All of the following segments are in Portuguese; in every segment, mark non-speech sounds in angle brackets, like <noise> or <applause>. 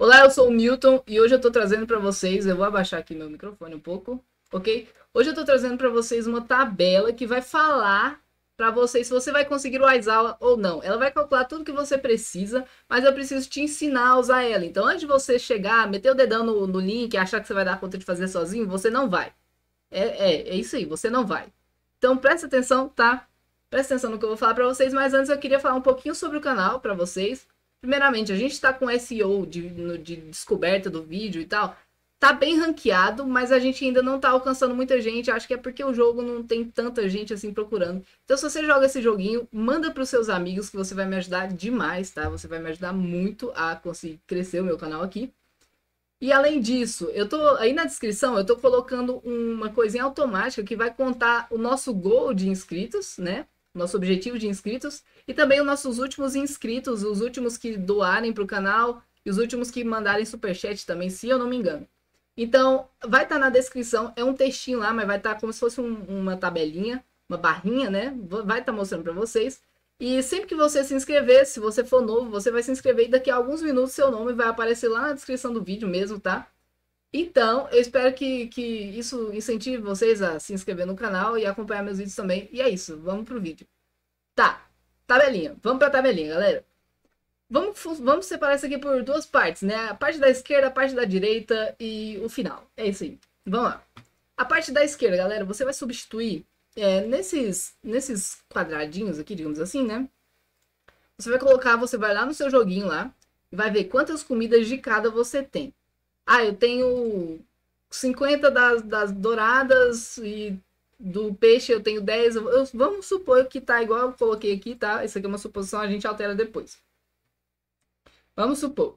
Olá, eu sou o Milton e hoje eu estou trazendo para vocês, eu vou abaixar aqui meu microfone um pouco, ok? Hoje eu estou trazendo para vocês uma tabela que vai falar para vocês se você vai conseguir o Aizala ou não. Ela vai calcular tudo que você precisa, mas eu preciso te ensinar a usar ela. Então, antes de você chegar, meter o dedão no, no link, achar que você vai dar conta de fazer sozinho, você não vai. É, é, é isso aí, você não vai. Então, presta atenção, tá? Presta atenção no que eu vou falar para vocês, mas antes eu queria falar um pouquinho sobre o canal para vocês. Primeiramente, a gente está com SEO de, de descoberta do vídeo e tal. Tá bem ranqueado, mas a gente ainda não tá alcançando muita gente. Acho que é porque o jogo não tem tanta gente assim procurando. Então, se você joga esse joguinho, manda para os seus amigos que você vai me ajudar demais, tá? Você vai me ajudar muito a conseguir crescer o meu canal aqui. E além disso, eu tô aí na descrição, eu tô colocando uma coisinha automática que vai contar o nosso gol de inscritos, né? nosso objetivo de inscritos e também os nossos últimos inscritos, os últimos que doarem para o canal e os últimos que mandarem superchat também, se eu não me engano. Então, vai estar tá na descrição, é um textinho lá, mas vai estar tá como se fosse um, uma tabelinha, uma barrinha, né? Vai estar tá mostrando para vocês. E sempre que você se inscrever, se você for novo, você vai se inscrever e daqui a alguns minutos seu nome vai aparecer lá na descrição do vídeo mesmo, tá? Então, eu espero que, que isso incentive vocês a se inscrever no canal e acompanhar meus vídeos também. E é isso, vamos pro vídeo. Tá, tabelinha. Vamos pra tabelinha, galera. Vamos, vamos separar isso aqui por duas partes, né? A parte da esquerda, a parte da direita e o final. É isso aí. Vamos lá. A parte da esquerda, galera, você vai substituir é, nesses, nesses quadradinhos aqui, digamos assim, né? Você vai colocar, você vai lá no seu joguinho lá e vai ver quantas comidas de cada você tem. Ah, eu tenho 50 das, das douradas e do peixe eu tenho 10. Eu, eu, vamos supor que tá igual eu coloquei aqui, tá? Isso aqui é uma suposição, a gente altera depois. Vamos supor.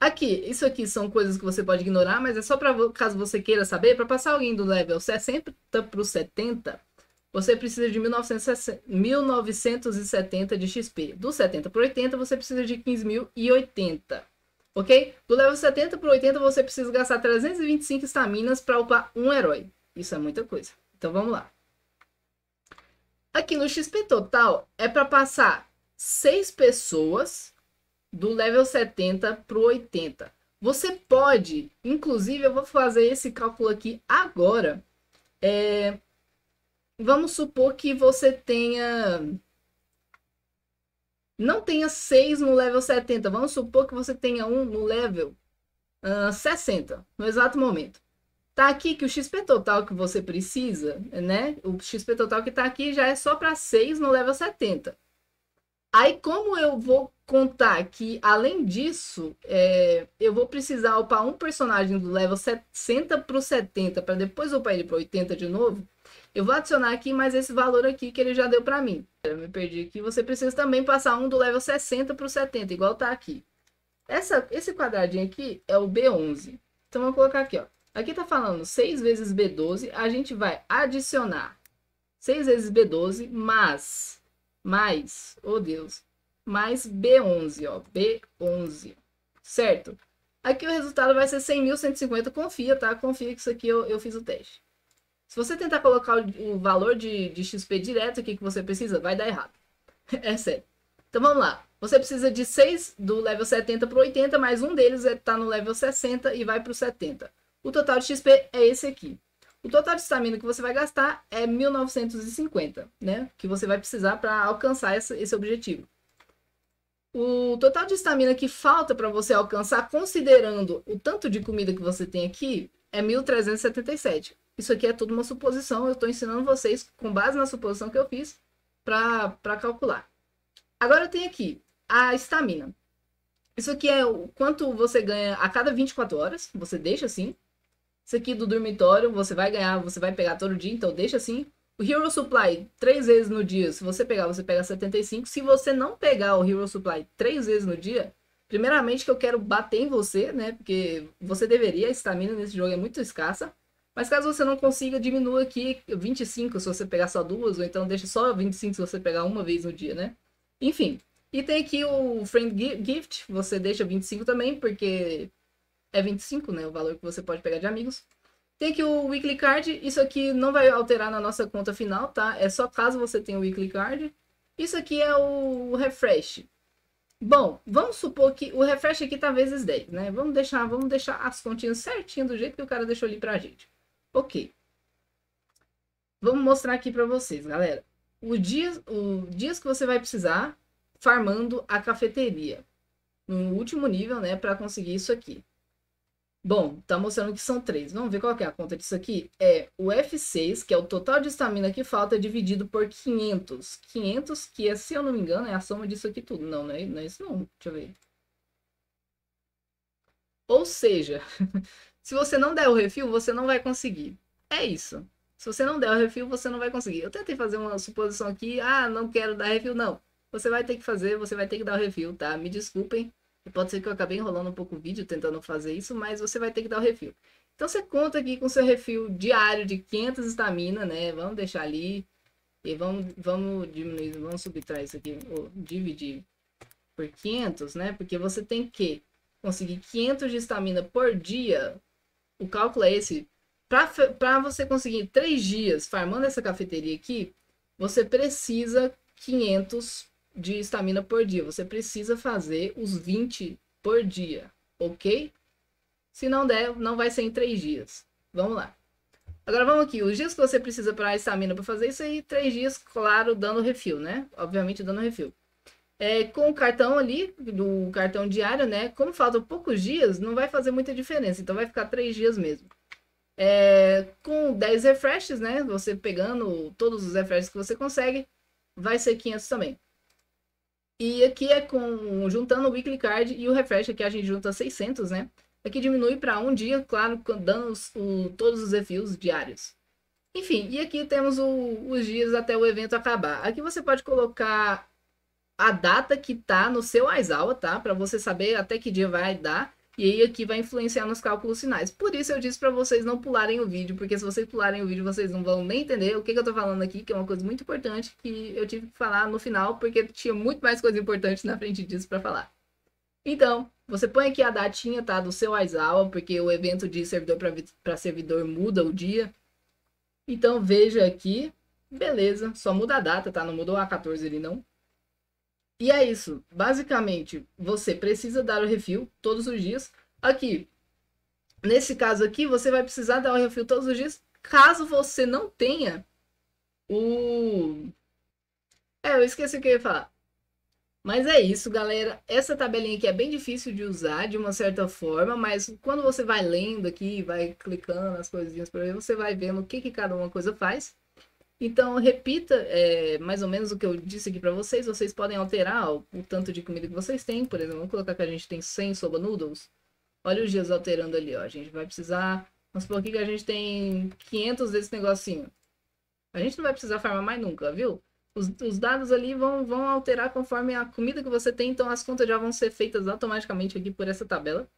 Aqui, isso aqui são coisas que você pode ignorar, mas é só para caso você queira saber, para passar alguém do level 60 para o 70, você precisa de 1960, 1970 de XP. Do 70 para 80, você precisa de 15.080 ok? Do level 70 para 80 você precisa gastar 325 estaminas para upar um herói. Isso é muita coisa. Então vamos lá. Aqui no XP total é para passar 6 pessoas do level 70 para 80. Você pode, inclusive eu vou fazer esse cálculo aqui agora. É... Vamos supor que você tenha não tenha 6 no level 70. Vamos supor que você tenha um no level uh, ah, 60, no exato momento. Tá aqui que o XP total que você precisa, né? O XP total que tá aqui já é só para 6 no level 70. Aí, como eu vou contar que, além disso, é, eu vou precisar upar um personagem do level 60 para o 70 para depois upar ele para 80 de novo, eu vou adicionar aqui mais esse valor aqui que ele já deu para mim. Eu me perdi aqui. Você precisa também passar um do level 60 para o 70, igual tá aqui. Essa, esse quadradinho aqui é o B11. Então, vou colocar aqui, ó. Aqui tá falando 6 vezes B12, a gente vai adicionar 6 vezes B12 mais, mais, oh Deus, mais B11, ó, B11, certo? Aqui o resultado vai ser 100.150, confia, tá? Confia que isso aqui eu, eu fiz o teste. Se você tentar colocar o valor de, de XP direto aqui que você precisa, vai dar errado. <laughs> é sério. Então vamos lá. Você precisa de 6 do level 70 para 80, mas um deles está é, tá no level 60 e vai para o 70. O total de XP é esse aqui. O total de estamina que você vai gastar é 1950, né? Que você vai precisar para alcançar esse, esse objetivo. O total de estamina que falta para você alcançar, considerando o tanto de comida que você tem aqui, é 1377. Isso aqui é tudo uma suposição, eu estou ensinando vocês com base na suposição que eu fiz para calcular. Agora eu tenho aqui a estamina. Isso aqui é o quanto você ganha a cada 24 horas, você deixa assim. Isso aqui do dormitório, você vai ganhar, você vai pegar todo dia, então deixa assim. O Hero Supply, três vezes no dia, se você pegar, você pega 75. Se você não pegar o Hero Supply três vezes no dia, primeiramente que eu quero bater em você, né? Porque você deveria, a estamina nesse jogo é muito escassa. Mas caso você não consiga, diminua aqui 25 se você pegar só duas, ou então deixa só 25 se você pegar uma vez no dia, né? Enfim. E tem aqui o Friend Gift, você deixa 25 também, porque é 25, né? O valor que você pode pegar de amigos. Tem aqui o Weekly Card, isso aqui não vai alterar na nossa conta final, tá? É só caso você tenha o Weekly Card. Isso aqui é o Refresh. Bom, vamos supor que o Refresh aqui tá vezes 10, né? Vamos deixar, vamos deixar as continhas certinho do jeito que o cara deixou ali pra gente. Ok. Vamos mostrar aqui para vocês, galera. O dia, o dias que você vai precisar farmando a cafeteria. No último nível, né, para conseguir isso aqui. Bom, tá mostrando que são três. Vamos ver qual é a conta disso aqui? É o F6, que é o total de estamina que falta, dividido por 500. 500, que é, se eu não me engano, é a soma disso aqui tudo. Não, não é, não é isso não. Deixa eu ver. Ou seja, <laughs> se você não der o refil, você não vai conseguir. É isso. Se você não der o refil, você não vai conseguir. Eu tentei fazer uma suposição aqui, ah, não quero dar refil, não. Você vai ter que fazer, você vai ter que dar o refil, tá? Me desculpem. Pode ser que eu acabei enrolando um pouco o vídeo tentando fazer isso, mas você vai ter que dar o refil. Então você conta aqui com seu refil diário de 500 estamina, né? Vamos deixar ali e vamos, vamos diminuir, vamos subtrair isso aqui, ou dividir por 500, né? Porque você tem que conseguir 500 de estamina por dia, o cálculo é esse. Para você conseguir 3 dias farmando essa cafeteria aqui, você precisa 500 de estamina por dia. Você precisa fazer os 20 por dia, ok? Se não der, não vai ser em 3 dias. Vamos lá. Agora vamos aqui, os dias que você precisa para a estamina para fazer isso aí, 3 dias, claro, dando refil, né? Obviamente dando refil. É, com o cartão ali, do cartão diário, né? Como faltam poucos dias, não vai fazer muita diferença. Então vai ficar três dias mesmo. É, com 10 refreshes, né? Você pegando todos os refreshes que você consegue, vai ser 500 também. E aqui é com juntando o weekly card e o refresh aqui a gente junta 600, né? Aqui é diminui para um dia, claro, dando os, o, todos os desafios diários. Enfim, e aqui temos o, os dias até o evento acabar. Aqui você pode colocar a data que tá no seu Aizawa, tá? Para você saber até que dia vai dar. E aí aqui vai influenciar nos cálculos finais. Por isso eu disse para vocês não pularem o vídeo, porque se vocês pularem o vídeo, vocês não vão nem entender o que, que eu tô falando aqui, que é uma coisa muito importante que eu tive que falar no final, porque tinha muito mais coisa importante na frente disso para falar. Então, você põe aqui a datinha, tá, do seu Aizawa, porque o evento de servidor para servidor muda o dia. Então, veja aqui. Beleza, só muda a data, tá? Não mudou a 14 ali não. E é isso. Basicamente, você precisa dar o refil todos os dias. Aqui, nesse caso aqui, você vai precisar dar o refil todos os dias, caso você não tenha o... É, eu esqueci o que eu ia falar. Mas é isso, galera. Essa tabelinha aqui é bem difícil de usar, de uma certa forma, mas quando você vai lendo aqui, vai clicando as coisinhas para ver, você vai vendo o que, que cada uma coisa faz. Então, repita é, mais ou menos o que eu disse aqui para vocês. Vocês podem alterar o, o, tanto de comida que vocês têm. Por exemplo, vamos colocar que a gente tem 100 soba noodles. Olha os dias alterando ali, ó. A gente vai precisar... Vamos supor aqui que a gente tem 500 desse negocinho. A gente não vai precisar farmar mais nunca, viu? Os, os dados ali vão, vão alterar conforme a comida que você tem. Então, as contas já vão ser feitas automaticamente aqui por essa tabela.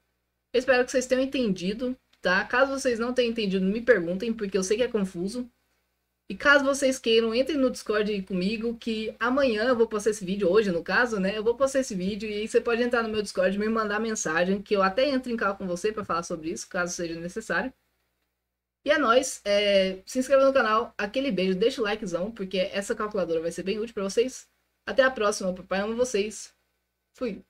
Eu espero que vocês tenham entendido, tá? Caso vocês não tenham entendido, me perguntem, porque eu sei que é confuso. E caso vocês queiram, entrem no Discord comigo, que amanhã eu vou postar esse vídeo, hoje no caso, né? Eu vou postar esse vídeo e você pode entrar no meu Discord e me mandar mensagem, que eu até entro em casa com você para falar sobre isso, caso seja necessário. E é nóis, é... se inscreva no canal, aquele beijo, deixa o likezão, porque essa calculadora vai ser bem útil para vocês. Até a próxima, papai ama vocês. Fui.